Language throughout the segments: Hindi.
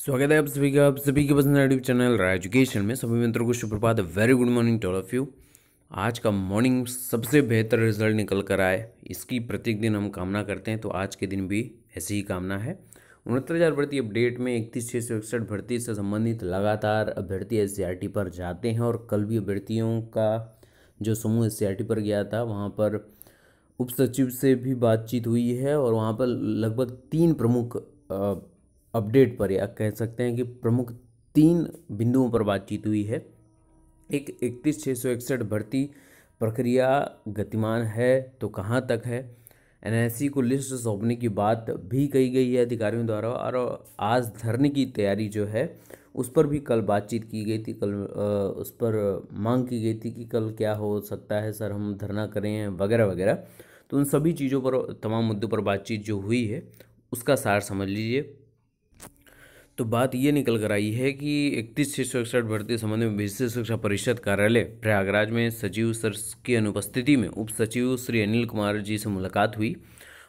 स्वागत है आप सभी का आप सभी के पसंद यूट्यूब चैनल राय एजुकेशन में सभी मित्रों को सुप्रभात very good morning to of you आज का मॉर्निंग सबसे बेहतर रिजल्ट निकल कर आए इसकी प्रत्येक दिन हम कामना करते हैं तो आज के दिन भी ऐसी ही कामना है उनहत्तर हज़ार भर्ती अपडेट में इकतीस छः सौ इकसठ भर्ती से संबंधित लगातार अभ्यर्थी एस पर जाते हैं और कल भी अभ्यर्थियों का जो समूह एस पर गया था वहाँ पर उप सचिव से भी बातचीत हुई है और वहाँ पर लगभग तीन प्रमुख अपडेट पर या कह सकते हैं कि प्रमुख तीन बिंदुओं पर बातचीत हुई है एक इकतीस छः सौ इकसठ भर्ती प्रक्रिया गतिमान है तो कहाँ तक है एन को लिस्ट सौंपने की बात भी कही गई है अधिकारियों द्वारा और आज धरने की तैयारी जो है उस पर भी कल बातचीत की गई थी कल उस पर मांग की गई थी कि कल क्या हो सकता है सर हम धरना करें वगैरह वगैरह तो उन सभी चीज़ों पर तमाम मुद्दों पर बातचीत जो हुई है उसका सार समझ लीजिए तो बात ये निकल कर आई है कि इकतीस छः सौ इकसठ भर्ती संबंध में विशेष शिक्षा परिषद कार्यालय प्रयागराज में सचिव सर की अनुपस्थिति में उप सचिव श्री अनिल कुमार जी से मुलाकात हुई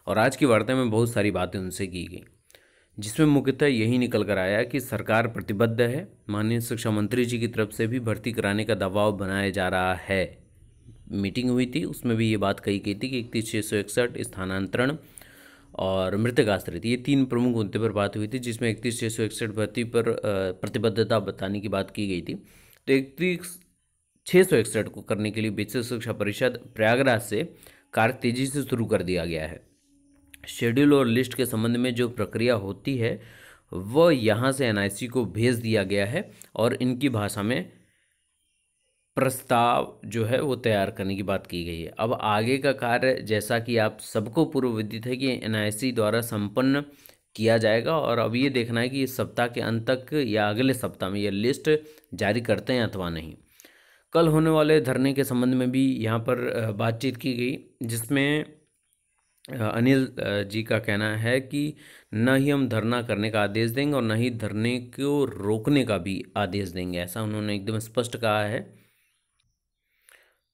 और आज की वार्ता में बहुत सारी बातें उनसे की गई जिसमें मुख्यतः यही निकल कर आया कि सरकार प्रतिबद्ध है माननीय शिक्षा मंत्री जी की तरफ से भी भर्ती कराने का दबाव बनाया जा रहा है मीटिंग हुई थी उसमें भी ये बात कही गई थी कि इकतीस छः सौ इकसठ स्थानांतरण और मृतक आश्रित ये तीन प्रमुख मुद्दे पर बात हुई थी जिसमें इकतीस छः सौ इकसठ भर्ती पर प्रतिबद्धता बताने की बात की गई थी तो इकतीस छः सौ इकसठ को करने के लिए विश्व शिक्षा परिषद प्रयागराज से कार्य तेजी से शुरू कर दिया गया है शेड्यूल और लिस्ट के संबंध में जो प्रक्रिया होती है वह यहाँ से एनआईसी को भेज दिया गया है और इनकी भाषा में प्रस्ताव जो है वो तैयार करने की बात की गई है अब आगे का कार्य जैसा कि आप सबको पूर्व विदित है कि एनआईसी द्वारा संपन्न किया जाएगा और अब ये देखना है कि इस सप्ताह के अंत तक या अगले सप्ताह में यह लिस्ट जारी करते हैं अथवा नहीं कल होने वाले धरने के संबंध में भी यहाँ पर बातचीत की गई जिसमें अनिल जी का कहना है कि न ही हम धरना करने का आदेश देंगे और न ही धरने को रोकने का भी आदेश देंगे ऐसा उन्होंने एकदम स्पष्ट कहा है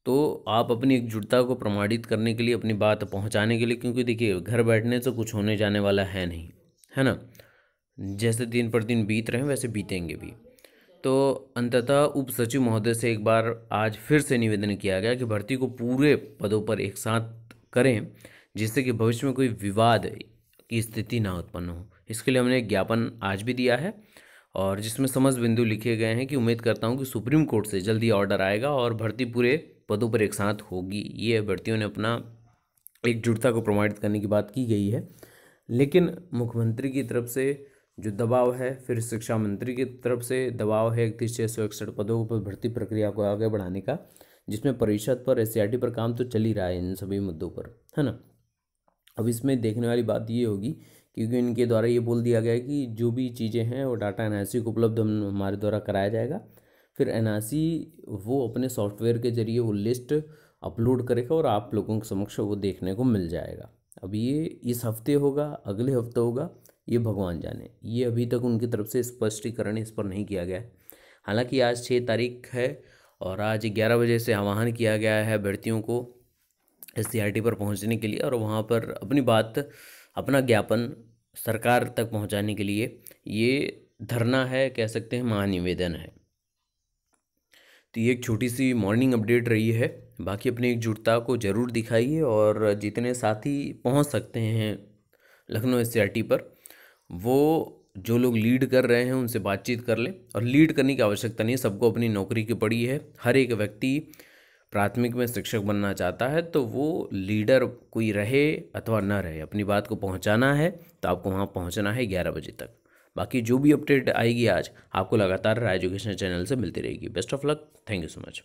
तो आप अपनी एकजुटता को प्रमाणित करने के लिए अपनी बात पहुंचाने के लिए क्योंकि देखिए घर बैठने से कुछ होने जाने वाला है नहीं है ना जैसे दिन पर दिन बीत रहे हैं वैसे बीतेंगे भी तो अंततः उप सचिव महोदय से एक बार आज फिर से निवेदन किया गया कि भर्ती को पूरे पदों पर एक साथ करें जिससे कि भविष्य में कोई विवाद की स्थिति ना उत्पन्न हो इसके लिए हमने एक ज्ञापन आज भी दिया है और जिसमें समझ बिंदु लिखे गए हैं कि उम्मीद करता हूँ कि सुप्रीम कोर्ट से जल्दी ऑर्डर आएगा और भर्ती पूरे पदों पर एक साथ होगी ये अभ्यर्थियों ने अपना एकजुटता को प्रमाणित करने की बात की गई है लेकिन मुख्यमंत्री की तरफ से जो दबाव है फिर शिक्षा मंत्री की तरफ से दबाव है इकतीस छः सौ इकसठ पदों पर भर्ती प्रक्रिया को आगे बढ़ाने का जिसमें परिषद पर एस पर काम तो चल ही रहा है इन सभी मुद्दों पर है ना अब इसमें देखने वाली बात ये होगी क्योंकि इनके द्वारा ये बोल दिया गया है कि जो भी चीज़ें हैं वो डाटा एनालिसिस उपलब्ध हम हमारे द्वारा कराया जाएगा फिर एन वो अपने सॉफ्टवेयर के जरिए वो लिस्ट अपलोड करेगा और आप लोगों के समक्ष वो देखने को मिल जाएगा अब ये इस हफ्ते होगा अगले हफ्ते होगा ये भगवान जाने ये अभी तक उनकी तरफ से स्पष्टीकरण इस पर नहीं किया गया है हालांकि आज छः तारीख है और आज ग्यारह बजे से आह्वान किया गया है अभ्यर्थियों को एस पर पहुंचने के लिए और वहाँ पर अपनी बात अपना ज्ञापन सरकार तक पहुंचाने के लिए ये धरना है कह सकते हैं महानिवेदन है तो ये एक छोटी सी मॉर्निंग अपडेट रही है बाकी अपनी एकजुटता को ज़रूर दिखाइए और जितने साथी पहुंच सकते हैं लखनऊ एस पर वो जो लोग लीड कर रहे हैं उनसे बातचीत कर लें और लीड करने की आवश्यकता नहीं सबको अपनी नौकरी की पड़ी है हर एक व्यक्ति प्राथमिक में शिक्षक बनना चाहता है तो वो लीडर कोई रहे अथवा ना रहे अपनी बात को पहुंचाना है तो आपको वहाँ पहुंचना है ग्यारह बजे तक बाकी जो भी अपडेट आएगी आज आपको लगातार राय एजुकेशन चैनल से मिलती रहेगी best of luck thank you so much